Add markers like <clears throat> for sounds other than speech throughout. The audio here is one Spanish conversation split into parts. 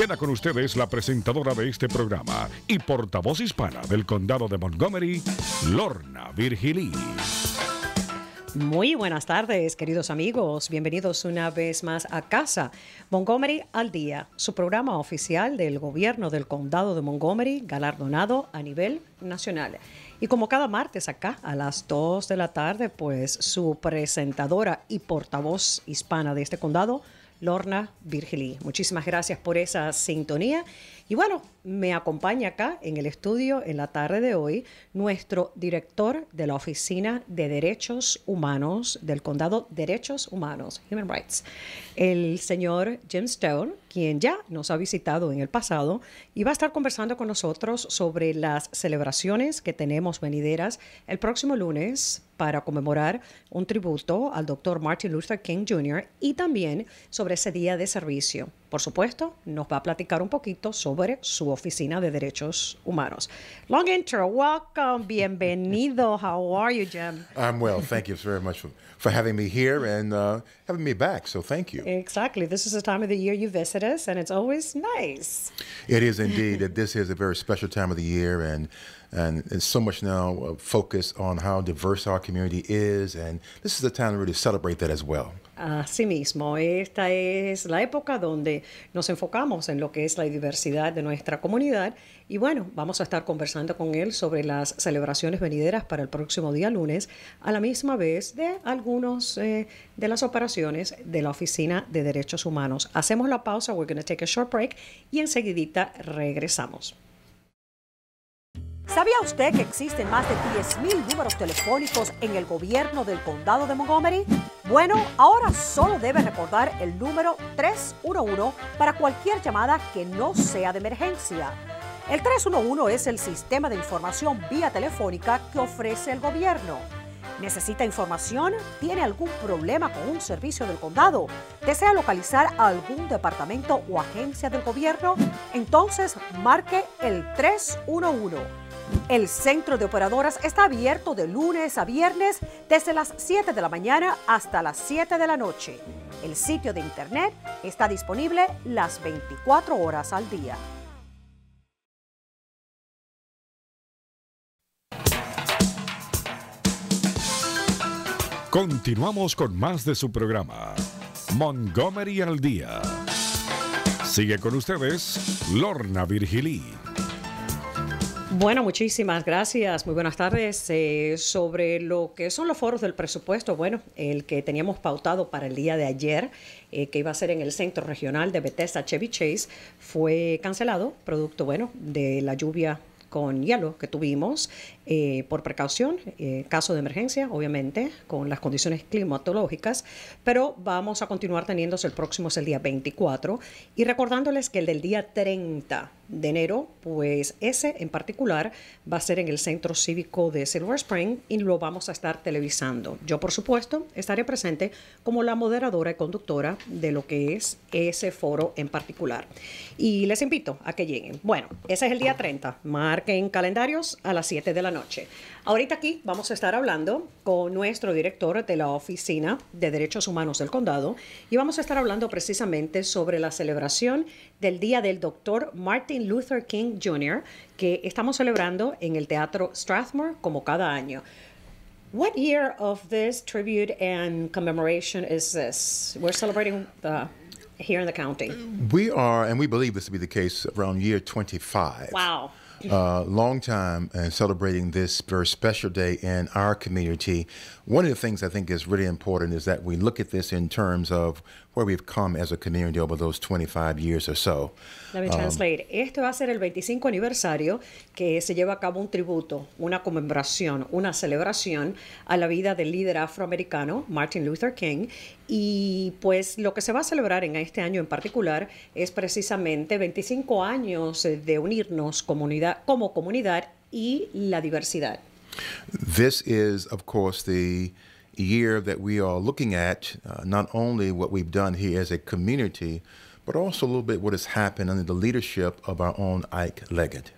Queda con ustedes la presentadora de este programa y portavoz hispana del condado de Montgomery, Lorna Virgilí. Muy buenas tardes, queridos amigos. Bienvenidos una vez más a casa. Montgomery al Día, su programa oficial del gobierno del condado de Montgomery, galardonado a nivel nacional. Y como cada martes acá a las 2 de la tarde, pues su presentadora y portavoz hispana de este condado, Lorna Virgili. Muchísimas gracias por esa sintonía. Y bueno, me acompaña acá en el estudio en la tarde de hoy nuestro director de la Oficina de Derechos Humanos del Condado Derechos Humanos, Human Rights, el señor Jim Stone, quien ya nos ha visitado en el pasado y va a estar conversando con nosotros sobre las celebraciones que tenemos venideras el próximo lunes para conmemorar un tributo al doctor Martin Luther King Jr. y también sobre ese día de servicio. Por supuesto, nos va a platicar un poquito sobre su oficina de derechos humanos. Long intro, welcome, bienvenido. <laughs> How are you, Jim? I'm well. Thank you very much for, for having me here and uh, having me back. So thank you. Exactly. This is the time of the year you visit us, and it's always nice. It is indeed. this is a very special time of the year, and and it's so much now focused on how diverse our community is, and this is the time to really celebrate that as well. Asimismo, esta es la época donde nos enfocamos en lo que es la diversidad de nuestra comunidad y bueno, vamos a estar conversando con él sobre las celebraciones venideras para el próximo día lunes, a la misma vez de algunos eh, de las operaciones de la Oficina de Derechos Humanos. Hacemos la pausa, we're going to take a short break y enseguidita regresamos. ¿Sabía usted que existen más de 10.000 números telefónicos en el gobierno del condado de Montgomery? Bueno, ahora solo debe recordar el número 311 para cualquier llamada que no sea de emergencia. El 311 es el sistema de información vía telefónica que ofrece el gobierno. ¿Necesita información? ¿Tiene algún problema con un servicio del condado? ¿Desea localizar a algún departamento o agencia del gobierno? Entonces marque el 311. El centro de operadoras está abierto de lunes a viernes desde las 7 de la mañana hasta las 7 de la noche. El sitio de internet está disponible las 24 horas al día. Continuamos con más de su programa, Montgomery al Día. Sigue con ustedes Lorna Virgilí. Bueno, muchísimas gracias. Muy buenas tardes. Eh, sobre lo que son los foros del presupuesto, bueno, el que teníamos pautado para el día de ayer, eh, que iba a ser en el centro regional de Bethesda Chevy Chase, fue cancelado, producto, bueno, de la lluvia con hielo que tuvimos. Eh, por precaución, eh, caso de emergencia, obviamente, con las condiciones climatológicas, pero vamos a continuar teniéndose el próximo, es el día 24, y recordándoles que el del día 30 de enero, pues ese en particular va a ser en el Centro Cívico de Silver Spring y lo vamos a estar televisando. Yo, por supuesto, estaré presente como la moderadora y conductora de lo que es ese foro en particular. Y les invito a que lleguen. Bueno, ese es el día 30. Marquen calendarios a las 7 de la noche. Ahorita aquí vamos a estar hablando con nuestro director de la Oficina de Derechos Humanos del Condado y vamos a estar hablando precisamente sobre la celebración del Día del Doctor Martin Luther King Jr. que estamos celebrando en el Teatro Strathmore como cada año. What year of this tribute and commemoration is this? We're celebrating uh, here in the county. We are, and we believe this to be the case around year 25. Wow. uh, long time and celebrating this very special day in our community. One of the things I think is really important is that we look at this in terms of where we've come as a community over those 25 years or so. Let me um, translate. Um, este va a ser el 25 aniversario que se lleva a cabo un tributo, una conmemoración, una celebración a la vida del líder afroamericano Martin Luther King Y pues lo que se va a celebrar en este año en particular es precisamente 25 años de unirnos como comunidad y la diversidad. This is, of course, the year that we are looking at uh, not only what we've done here as a community, but also a little bit what has happened under the leadership of our own Ike Leggett.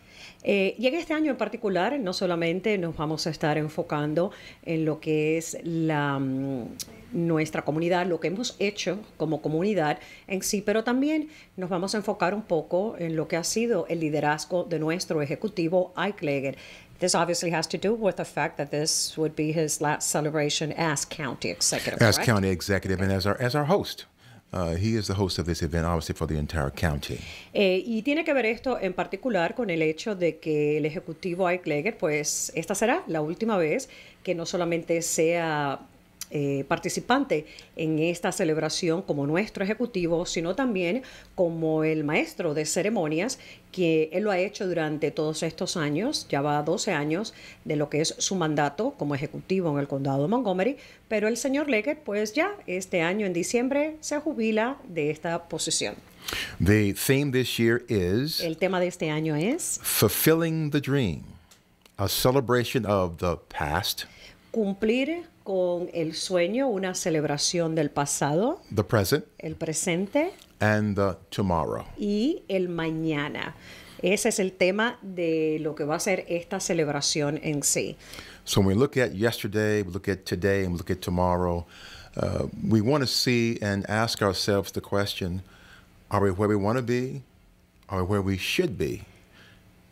Eh, y en este año en particular, no solamente nos vamos a estar enfocando en lo que es la mm, nuestra comunidad, lo que hemos hecho como comunidad en sí, pero también nos vamos a enfocar un poco en lo que ha sido el liderazgo de nuestro ejecutivo, Ike Leger. This obviously has to do with the fact that this would be his last celebration as county executive. As county executive and as our as our host. Uh, he is the host of this event, obviously, for the entire county. Eh, y tiene que ver esto en particular con el hecho de que el ejecutivo Ike Leger, pues esta será la última vez que no solamente sea eh, participante en esta celebración como nuestro ejecutivo, sino también como el maestro de ceremonias, que él lo ha hecho durante todos estos años, ya va 12 años de lo que es su mandato como ejecutivo en el condado de Montgomery, pero el señor Leggett pues ya este año en diciembre se jubila de esta posición. The theme this year is El tema de este año es Fulfilling the Dream, a celebration of the past, cumplir con el sueño, una celebración del pasado, the present, el presente and tomorrow. y el mañana. Ese es el tema de lo que va a ser esta celebración en sí. So when we look at yesterday, we look at today, and we look at tomorrow, uh, we want to see and ask ourselves the question, are we where we want to be? Are we where we should be?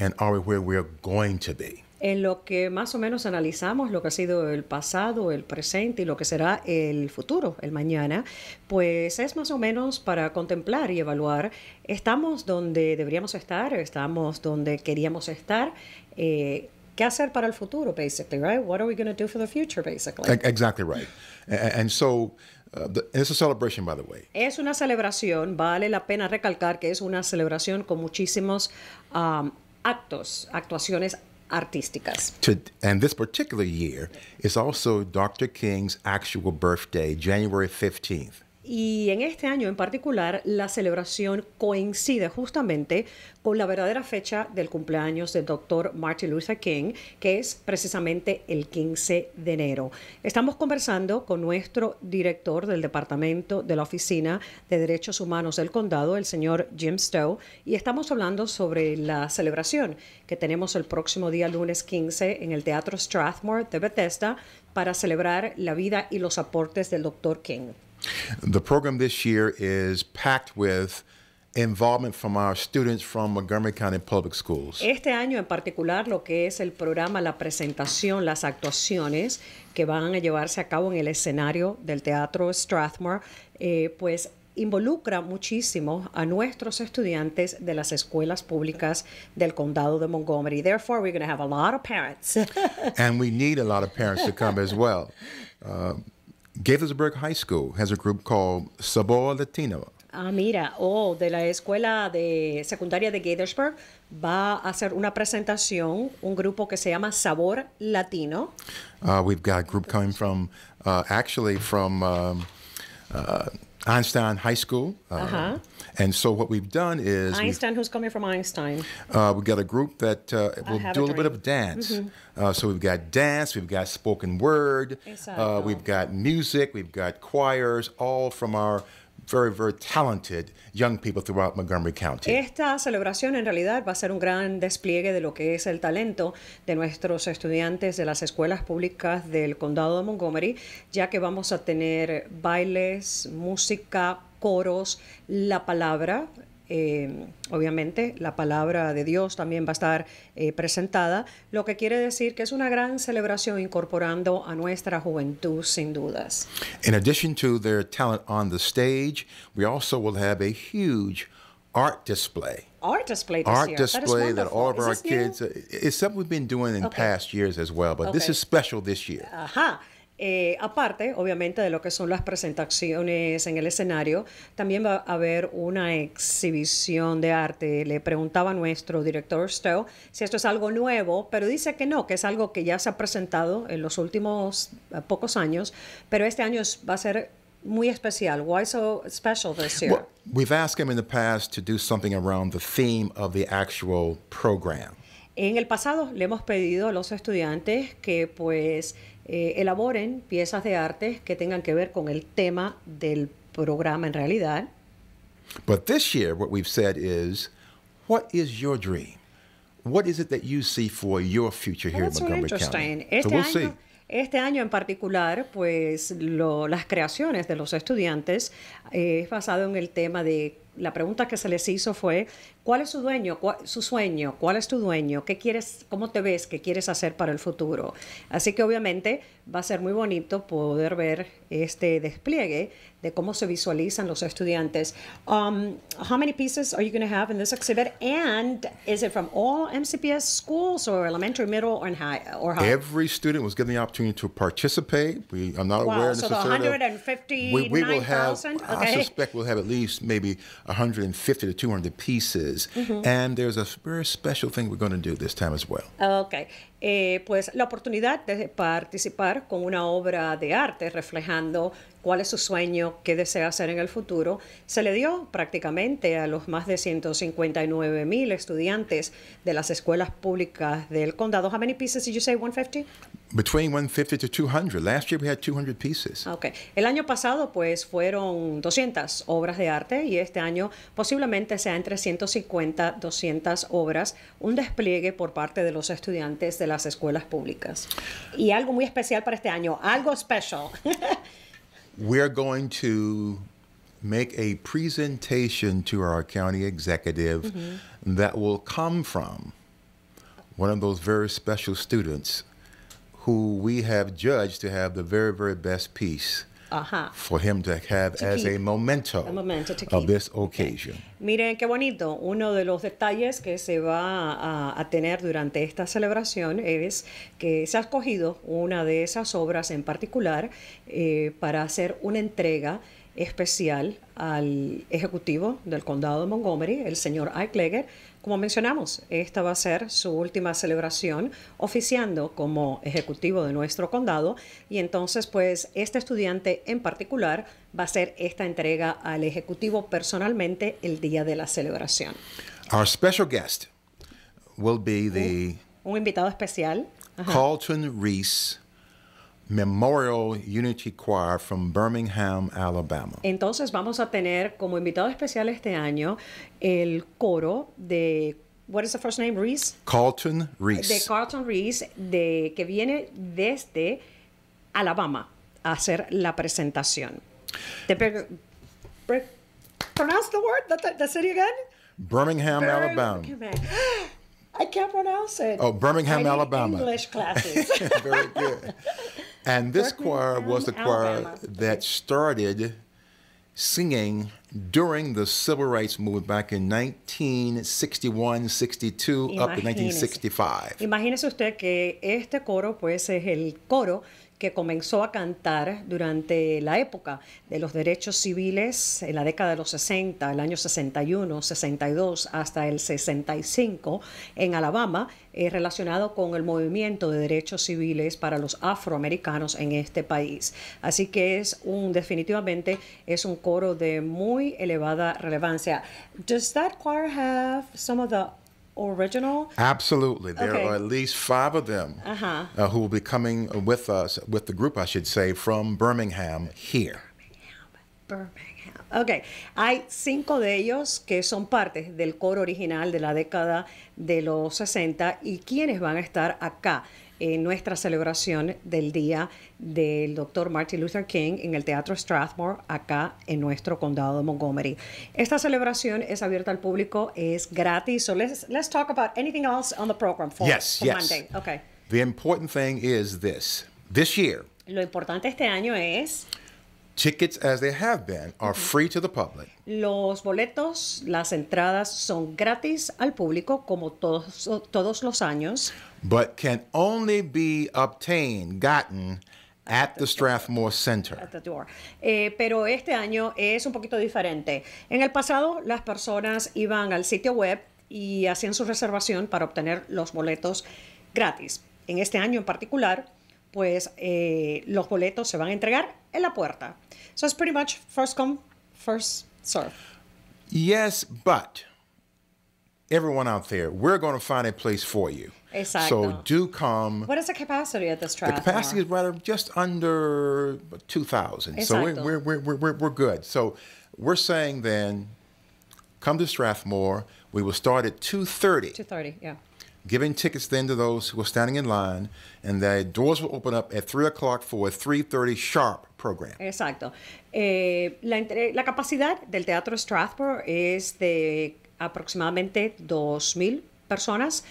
And are we where we're going to be? en lo que más o menos analizamos lo que ha sido el pasado, el presente y lo que será el futuro, el mañana, pues es más o menos para contemplar y evaluar, estamos donde deberíamos estar, estamos donde queríamos estar. Eh, ¿Qué hacer para el futuro, basically, right? What are we going to do for the future, basically? E-, exactly right. And so uh, it's a celebration, by the way. Es una celebración, vale la pena recalcar que es una celebración con muchísimos um, actos, actuaciones artísticas. To, and this particular year is also Dr. King's actual birthday, January 15th. Y en este año en particular, la celebración coincide justamente con la verdadera fecha del cumpleaños del doctor Martin Luther King, que es precisamente el 15 de enero. Estamos conversando con nuestro director del Departamento de la Oficina de Derechos Humanos del Condado, el señor Jim Stowe, y estamos hablando sobre la celebración que tenemos el próximo día, lunes 15, en el Teatro Strathmore de Bethesda para celebrar la vida y los aportes del doctor King. The program this year is packed with involvement from our students from Montgomery County Public Schools. Este año en particular lo que es el programa, la presentación, las actuaciones que van a llevarse a cabo en el escenario del Teatro Strathmore, eh, pues involucra muchísimo a nuestros estudiantes de las escuelas públicas del condado de Montgomery. Therefore, we're going to have a lot of parents. and we <laughs> need a lot of parents to come as well. Uh, Gaithersburg High School has a group called Sabor Latino. Ah, mira, oh, de la escuela de secundaria de Gaithersburg va a hacer una presentación, un grupo que se llama Sabor Latino. Uh, we've got a group coming from, uh, actually from um, uh, Einstein High School. Uh, huh And so what we've done is Einstein. Who's coming from Einstein? Uh, we've got a group that uh, will do a, a little bit of dance. Mm-hmm. Uh, so we've got dance, we've got spoken word, exactly. Uh, we've got music, we've got choirs, all from our very, very talented young people throughout Montgomery County. Esta celebración en realidad va a ser un gran despliegue de lo que es el talento de nuestros estudiantes de las escuelas públicas del condado de Montgomery, ya que vamos a tener bailes, música, coros, la palabra, eh, obviamente la palabra de Dios también va a estar eh, presentada, lo que quiere decir que es una gran celebración incorporando a nuestra juventud sin dudas. In addition to their talent on the stage, we also will have a huge art display. Art display Art year. display that, all of our kids, uh, it's something we've been doing in past years as well, but this is special this year. Ajá. Eh, aparte, obviamente, de lo que son las presentaciones en el escenario, también va a haber una exhibición de arte. Le preguntaba nuestro director Stowe si esto es algo nuevo, pero dice que no, que es algo que ya se ha presentado en los últimos eh, pocos años, pero este año va a ser muy especial. Why so special this year? we've asked him in the past to do something around the theme of the actual program. En el pasado le hemos pedido a los estudiantes que pues eh, elaboren piezas de arte que tengan que ver con el tema del programa en realidad. But this year, what we've said is, what is your dream? What is it that you see for your future here in Montgomery County? Este, so año, este año en particular, pues lo, las creaciones de los estudiantes eh, es basado en el tema de la pregunta que se les hizo fue, ¿cuál es su dueño? su sueño? ¿Cuál es tu dueño? ¿Qué quieres, cómo te ves? ¿Qué quieres hacer para el futuro? Así que obviamente va a ser muy bonito poder ver este despliegue de cómo se visualizan los estudiantes. Um, how many pieces are you going to have in this exhibit? And is it from all MCPS schools or elementary, middle, or high? Or high? Every student was given the opportunity to participate. We, I'm not wow, aware so necessarily. So the we, we will have, Okay. I suspect we'll have at least maybe 150 to 200 pieces. Mm -hmm. And there's a very special thing we're going to do this time as well. Okay. Eh, pues la oportunidad de participar con una obra de arte reflejando cuál es su sueño, qué desea hacer en el futuro, se le dio prácticamente a los más de 159 mil estudiantes de las escuelas públicas del condado. How many pieces 150? Between 150 to 200. Last year we had 200 pieces. Okay. El año pasado pues fueron 200 obras de arte y este año posiblemente sea entre 150 200 obras, un despliegue por parte de los estudiantes de las escuelas públicas. Y algo muy especial para este año, algo special. <laughs> We're going to make a presentation to our county executive mm -hmm. that will come from one of those very special students who we have judged to have the very, very best piece Ajá. for him as a momento of Miren qué bonito. Uno de los detalles que se va a, tener durante esta celebración es que se ha escogido una de esas obras en particular eh, para hacer una entrega especial al ejecutivo del condado de Montgomery, el señor Ike Como mencionamos, esta va a ser su última celebración oficiando como ejecutivo de nuestro condado y entonces pues este estudiante en particular va a hacer esta entrega al ejecutivo personalmente el día de la celebración. Our un, invitado especial, Carlton Reese Memorial Unity Choir from Birmingham, Alabama. Entonces vamos a tener como invitado especial este año el coro de What is the first name, Reese? Carlton Reese. De Carlton Reese, que viene desde Alabama a hacer la presentación. pronounce the word, the, city again? Birmingham, Alabama. <gasps> I can't pronounce it. Oh, Birmingham, Alabama. English classes. <laughs> Very good. <laughs> And this choir was the choir Alabama. that started singing during the civil rights movement back in 1961, 62 imagínese, up to 1965. Imagínese usted que este coro pues es el coro que comenzó a cantar durante la época de los derechos civiles en la década de los 60, el año 61, 62 hasta el 65 en Alabama, eh, relacionado con el movimiento de derechos civiles para los afroamericanos en este país. Así que es un definitivamente es un coro de muy elevada relevancia. Does that choir have some of the original? Absolutely. There okay. are at least five of them uh -huh. uh, who will be coming with us, with the group, I should say, from Birmingham here. Birmingham. Birmingham. Ok, hay cinco de ellos que son partes del coro original de la década de los 60 y quienes van a estar acá. en eh, nuestra celebración del Día del Dr. Martin Luther King en el Teatro Strathmore, acá en nuestro condado de Montgomery. Esta celebración es abierta al público, es gratis. So let's, let's talk about anything else on the program for, yes, Monday. Okay. The important thing is this. This year. Lo importante este año es Tickets, as they have been, are free to the public. Los boletos, las entradas son gratis al público como todos, todos los años. But can only be obtained, gotten at the Strathmore Center. Eh, pero este año es un poquito diferente. En el pasado, las personas iban al sitio web y hacían su reservación para obtener los boletos gratis. En este año en particular, pues eh, los boletos se van a entregar en la puerta. So it's pretty much first come, first serve. Yes, but everyone out there, we're going to find a place for you. Exacto. So do come. What is the capacity at this The capacity is rather just under 2,000. So we're, we're, we're, we're, we're good. So we're saying then, come to Strathmore. We will start at 2.30. 2.30, yeah. Giving tickets then to those who are standing in line. And the doors will open up at 3 o'clock for a 3.30 sharp programa Exacto. Eh, la, capacidad del Teatro Strathmore es de aproximadamente mil personas.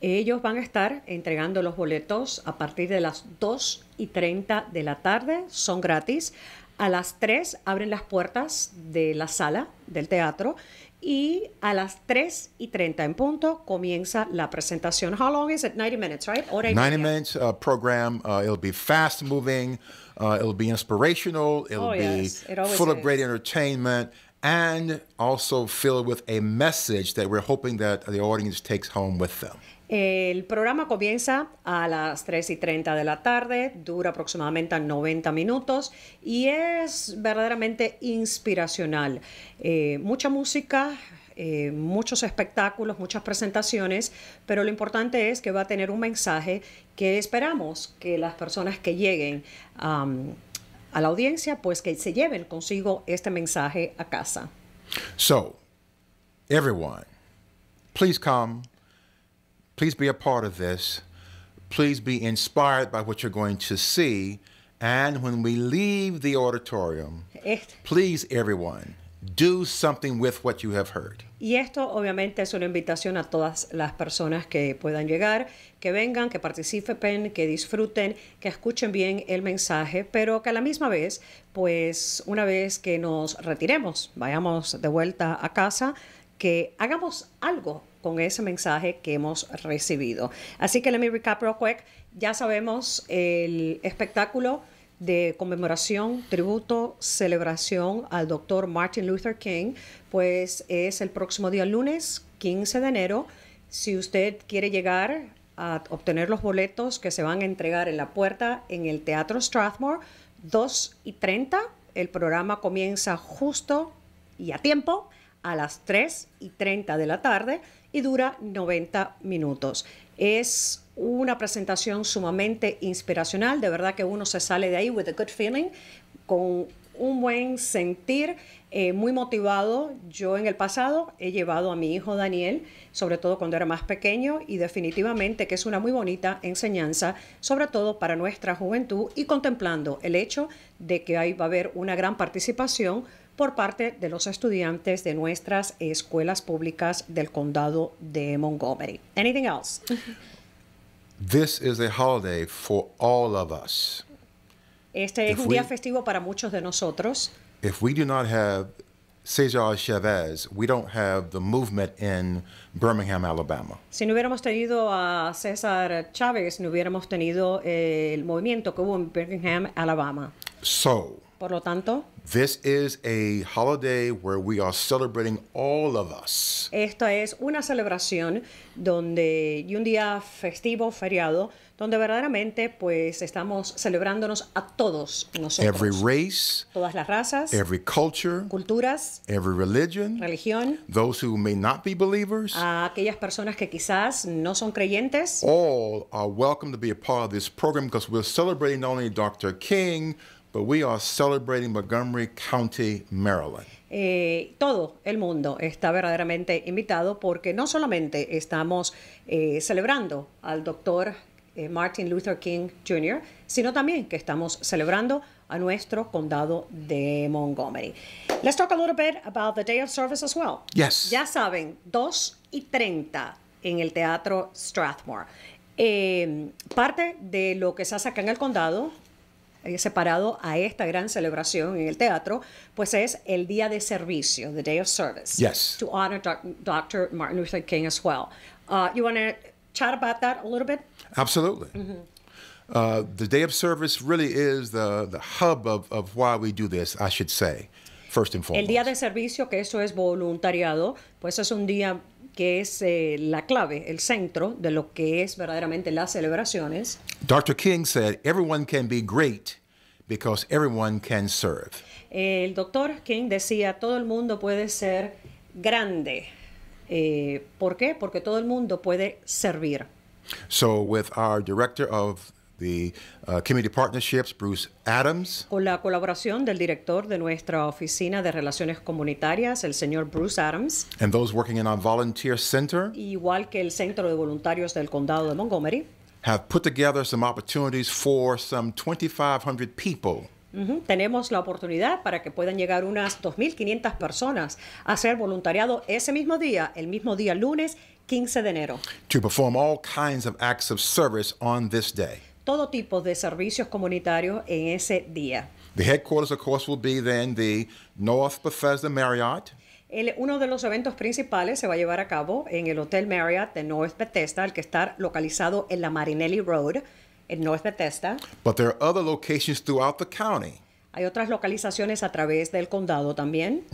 Ellos van a estar entregando los boletos a partir de las 2 y 30 de la tarde. Son gratis. A las 3 abren las puertas de la sala del teatro y a las 3 y 30 en punto comienza la presentación. How long is it? 90 minutes, right? 90 minutes uh, program. Uh, it'll be fast moving. Uh, it'll be inspirational. It'll oh, be yes. it full is. of great entertainment and also filled with a message that we're hoping that the audience takes home with them. El programa comienza a las 3 y 30 de la tarde, dura aproximadamente 90 minutos y es verdaderamente inspiracional. Eh, mucha música, Eh, muchos espectáculos, muchas presentaciones, pero lo importante es que va a tener un mensaje que esperamos que las personas que lleguen a la audiencia, pues que se lleven consigo este mensaje a casa. So, everyone, please come, please be a part of this, please be inspired by what you're going to see. And when we leave the auditorium, please, everyone, Do something with what you have heard. Y esto obviamente es una invitación a todas las personas que puedan llegar, que vengan, que participen, que disfruten, que escuchen bien el mensaje, pero que a la misma vez, pues una vez que nos retiremos, vayamos de vuelta a casa, que hagamos algo con ese mensaje que hemos recibido. Así que let me recap real quick. Ya sabemos el espectáculo de conmemoración, tributo, celebración al doctor Martin Luther King, pues es el próximo día lunes, 15 de enero. Si usted quiere llegar a obtener los boletos que se van a entregar en la puerta en el Teatro Strathmore, 2 y 30. El programa comienza justo y a tiempo a las 3 y 30 de la tarde y dura 90 minutos. Es una presentación sumamente inspiracional. De verdad que uno se sale de ahí with a good feeling, con un buen sentir, eh, muy motivado. Yo en el pasado he llevado a mi hijo Daniel, sobre todo cuando era más pequeño, y definitivamente que es una muy bonita enseñanza, sobre todo para nuestra juventud y contemplando el hecho de que ahí va a haber una gran participación por parte de los estudiantes de nuestras escuelas públicas del condado de Montgomery. Anything else? <laughs> Este es un día festivo para muchos de nosotros. Si no hubiéramos tenido a César Chávez, no hubiéramos tenido el movimiento que hubo en Birmingham, Alabama. por lo tanto, This is a holiday where we are celebrating all of us. Esta es una celebración donde y un día festivo, feriado, donde verdaderamente pues estamos celebrándonos a todos nosotros. Every race, todas las razas, every culture, culturas, every religion, religión, those who may not be believers, a aquellas personas que quizás no son creyentes. All are welcome to be a part of this program because we're celebrating not only Dr. King But we are celebrating Montgomery County, Maryland. Eh, todo el mundo está verdaderamente invitado porque no solamente estamos eh, celebrando al doctor eh, Martin Luther King Jr., sino también que estamos celebrando a nuestro condado de Montgomery. Let's talk a little bit about the day of service as well. Yes. Ya saben, 2 y 30 en el Teatro Strathmore. parte de lo que se hace acá en el condado eh, separado a esta gran celebración en el teatro, pues es el día de servicio, the day of service. Yes. To honor Dr. Martin Luther King as well. Uh, you want to chat about that a little bit? Absolutely. Mm-hmm. uh, the day of service really is the, the hub of, of why we do this, I should say. First and foremost. El día de servicio, que eso es voluntariado, pues es un día que es eh, la clave, el centro de lo que es verdaderamente las celebraciones. Dr. King said, everyone can be great because everyone can serve. El doctor King decía, todo el mundo puede ser grande. Eh, ¿Por qué? Porque todo el mundo puede servir. So with our director of the uh, Community Partnerships, Bruce Adams. Con la colaboración del director de nuestra oficina de relaciones comunitarias, el señor Bruce Adams. And those working in our volunteer center. Igual que el centro de voluntarios del condado de Montgomery. Have put together some opportunities for some 2,500 people. Tenemos la oportunidad para que puedan llegar unas 2.500 personas a hacer voluntariado ese mismo día, el mismo día lunes 15 de enero. To perform all kinds of acts of service on this day todo tipo de servicios comunitarios en ese día. The headquarters, of course, will be then the North Bethesda Marriott. El, uno de los eventos principales se va a llevar a cabo en el Hotel Marriott de North Bethesda, el que está localizado en la Marinelli Road, en North Bethesda. But there are other locations throughout the county. Hay otras localizaciones a través del condado también.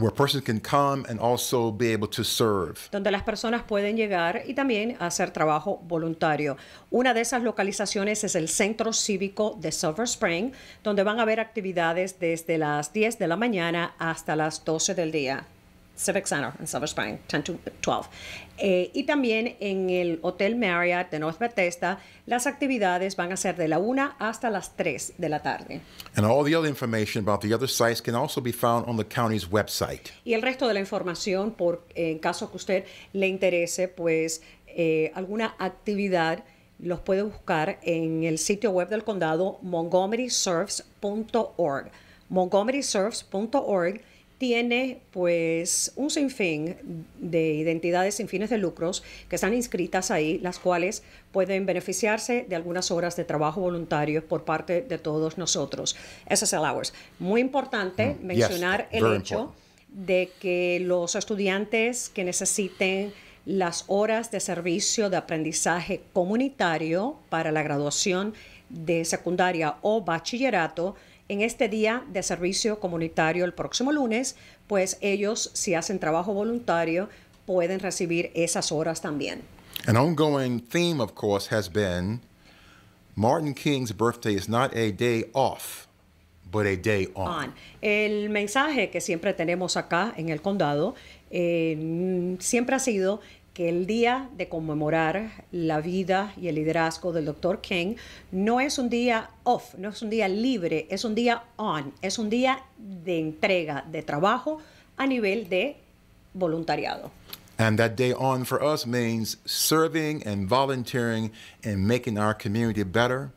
Donde las personas pueden llegar y también hacer trabajo voluntario. Una de esas localizaciones es el Centro Cívico de Silver Spring, donde van a haber actividades desde las 10 de la mañana hasta las 12 del día. Civic Center en Silver Spring, 10 to 12. Eh, y también en el Hotel Marriott de North Bethesda, las actividades van a ser de la 1 hasta las 3 de la tarde. And all the information about the other sites can also be found on the county's website. Y el resto de la información, por en caso que usted le interese, pues eh, alguna actividad los puede buscar en el sitio web del condado montgomerysurfs.org. montgomerysurfs.org tiene pues un sinfín de identidades sin fines de lucros que están inscritas ahí, las cuales pueden beneficiarse de algunas horas de trabajo voluntario por parte de todos nosotros. SSL Hours. Muy importante mm, mencionar el hecho de que los estudiantes que necesiten las horas de servicio de aprendizaje comunitario para la graduación de secundaria o bachillerato en este día de servicio comunitario el próximo lunes, pues ellos si hacen trabajo voluntario pueden recibir esas horas también. An ongoing theme, of course, has been Martin King's birthday is not a day off. But a day on. El mensaje que siempre tenemos acá en el condado eh, mm, siempre ha sido el día de conmemorar la vida y el liderazgo del doctor King no es un día off, no es un día libre, es un día on, es un día de entrega, de trabajo a nivel de voluntariado. And that day on for us means serving and volunteering and making our community better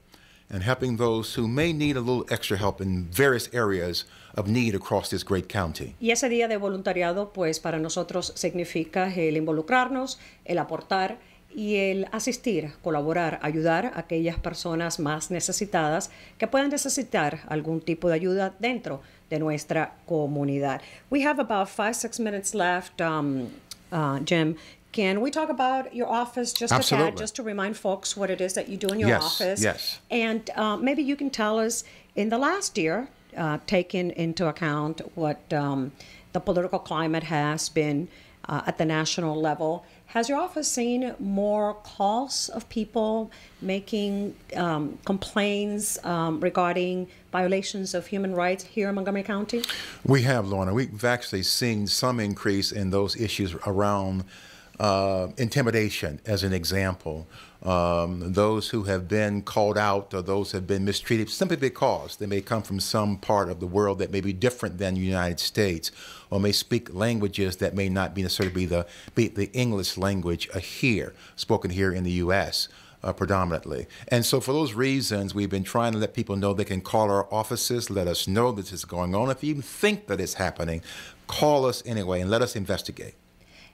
and helping those who may need a little extra help in various areas of need across this great county. Y ese día de voluntariado, pues para nosotros significa el involucrarnos, el aportar y el asistir, colaborar, ayudar a aquellas personas más necesitadas que puedan necesitar algún tipo de ayuda dentro de nuestra comunidad. We have about five, six minutes left. Um, uh, Jim, Can we talk about your office just Absolutely. a tad, just to remind folks what it is that you do in your yes, office? Yes. And uh, maybe you can tell us in the last year, uh, taking into account what um, the political climate has been uh, at the national level, has your office seen more calls of people making um, complaints um, regarding violations of human rights here in Montgomery County? We have, Lorna. We've actually seen some increase in those issues around uh, intimidation as an example. Um, those who have been called out or those who have been mistreated simply because they may come from some part of the world that may be different than the United States or may speak languages that may not be necessarily be the, be the English language uh, here, spoken here in the U.S. Uh, predominantly. And so, for those reasons, we've been trying to let people know they can call our offices, let us know that this is going on. If you even think that it's happening, call us anyway and let us investigate.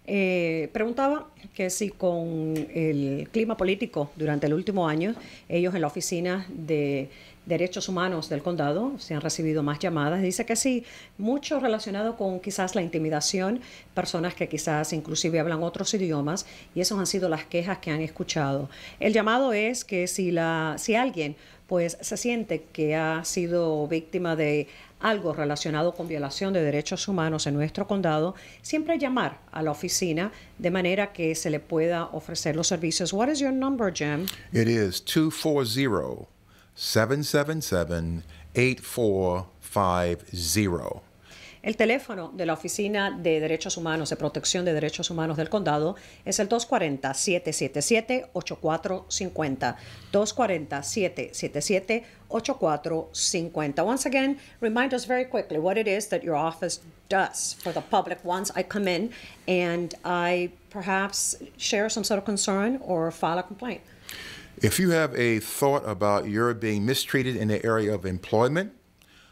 Eh, preguntaba que si con el clima político durante el último año, ellos en la oficina de derechos humanos del condado se han recibido más llamadas. Dice que sí, mucho relacionado con quizás la intimidación, personas que quizás inclusive hablan otros idiomas y esas han sido las quejas que han escuchado. El llamado es que si, la, si alguien pues se siente que ha sido víctima de algo relacionado con violación de derechos humanos en nuestro condado, siempre llamar a la oficina de manera que se le pueda ofrecer los servicios. What is your number, Jim? It is 240 777 8450. El teléfono de la Oficina de Derechos Humanos, de Protección de Derechos Humanos del Condado, es el 240-777-8450. 240-777-8450. Once again, remind us very quickly what it is that your office does for the public once I come in and I perhaps share some sort of concern or file a complaint. If you have a thought about your being mistreated in the area of employment,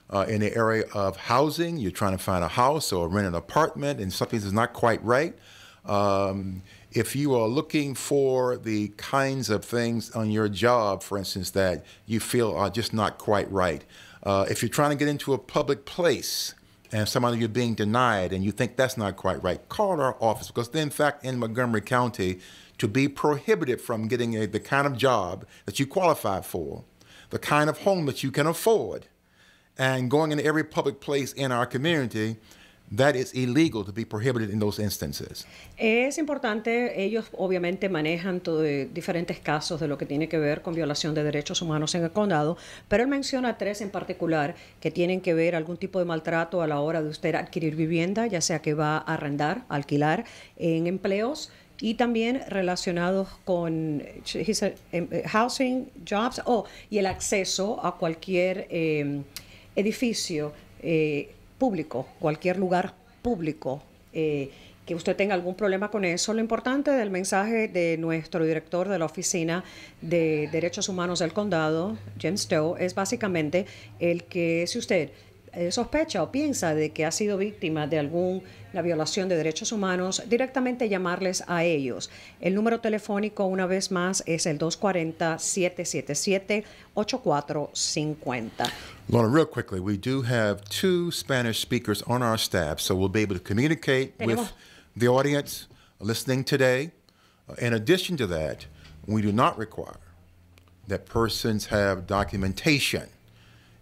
uh, in the area of housing, you're trying to find a house or rent an apartment, and something is not quite right. Um, if you are looking for the kinds of things on your job, for instance, that you feel are just not quite right, uh, if you're trying to get into a public place and of you're being denied and you think that's not quite right, call our office because, in fact, in Montgomery County, to be prohibited from getting a, the kind of job that you qualify for, the kind of home that you can afford, and going into every public place in our community. That is illegal to be prohibited in those instances. Es importante, ellos obviamente manejan todo, eh, diferentes casos de lo que tiene que ver con violación de derechos humanos en el condado, pero él menciona tres en particular que tienen que ver algún tipo de maltrato a la hora de usted adquirir vivienda, ya sea que va a arrendar, alquilar, en empleos y también relacionados con eh, em, eh, housing, jobs, oh, y el acceso a cualquier... Em, edificio eh, público, cualquier lugar público, eh, que usted tenga algún problema con eso. Lo importante del mensaje de nuestro director de la Oficina de Derechos Humanos del Condado, James Stowe, es básicamente el que si usted eh, sospecha o piensa de que ha sido víctima de alguna violación de derechos humanos, directamente llamarles a ellos. El número telefónico, una vez más, es el 240-777-8450. Laura, real quickly, we do have two Spanish speakers on our staff, so we'll be able to communicate with the audience listening today. Uh, in addition to that, we do not require that persons have documentation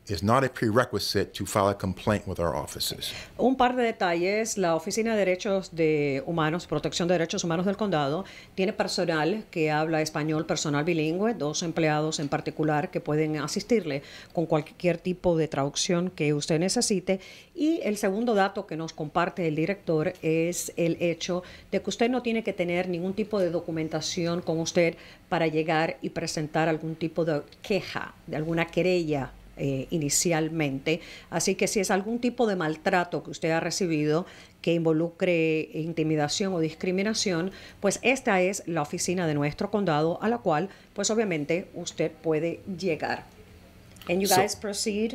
is not a prerequisite to file a complaint with our offices. Un par de detalles, la Oficina de Derechos de Humanos, Protección de Derechos Humanos del Condado, tiene personal que habla español, personal bilingüe, dos empleados en particular que pueden asistirle con cualquier tipo de traducción que usted necesite y el segundo dato que nos comparte el director es el hecho de que usted no tiene que tener ningún tipo de documentación con usted para llegar y presentar algún tipo de queja, de alguna querella eh, inicialmente. Así que si es algún tipo de maltrato que usted ha recibido que involucre intimidación o discriminación, pues esta es la oficina de nuestro condado a la cual pues obviamente usted puede llegar. And you guys proceed.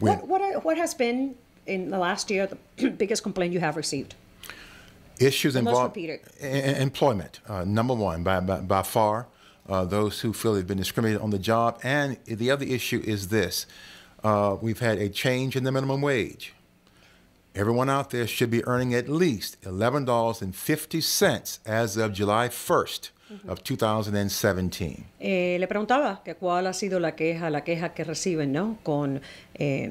what, what, what has been in the last year the <clears throat> biggest complaint you have received? Issues involving e, e, employment, uh, number one, by, by, by far. uh, those who feel they've been discriminated on the job. And the other issue is this uh, we've had a change in the minimum wage. Everyone out there should be earning at least $11.50 as of July 1st. Mm-hmm. Of 2017. Eh, le preguntaba que cuál ha sido la queja, la queja que reciben, ¿no? Con eh,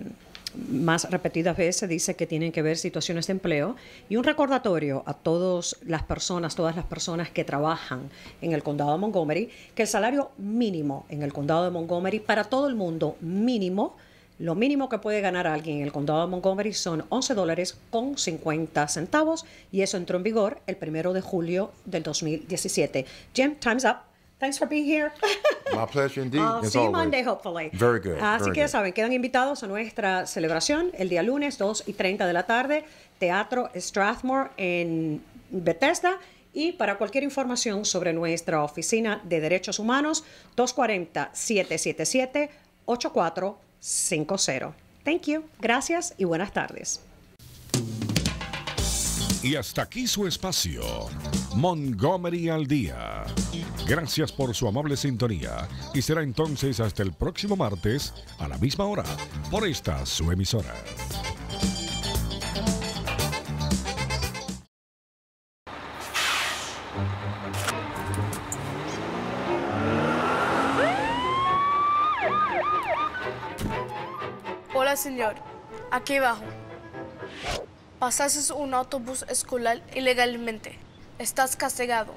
más repetidas veces dice que tienen que ver situaciones de empleo y un recordatorio a todas las personas, todas las personas que trabajan en el condado de Montgomery, que el salario mínimo en el condado de Montgomery para todo el mundo mínimo, lo mínimo que puede ganar alguien en el condado de Montgomery son 11 dólares con 50 centavos y eso entró en vigor el primero de julio del 2017. Jim, time's up. Thanks for being here. <laughs> My pleasure indeed. see you Monday, hopefully. Very good. Así que ya saben, quedan invitados a nuestra celebración el día lunes 2 y 30 de la tarde, Teatro Strathmore en Bethesda. Y para cualquier información sobre nuestra Oficina de Derechos Humanos, 240-777-8450. Thank you. Gracias y buenas tardes. Y hasta aquí su espacio. Montgomery al día. Gracias por su amable sintonía y será entonces hasta el próximo martes a la misma hora por esta su emisora. Hola señor, aquí abajo. Pasaste un autobús escolar ilegalmente estás castigado.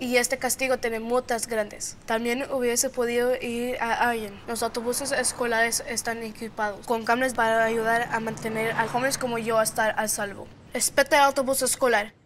Y este castigo tiene multas grandes. También hubiese podido ir a alguien. Los autobuses escolares están equipados con cámaras para ayudar a mantener a jóvenes como yo a estar al salvo. espete el autobús escolar.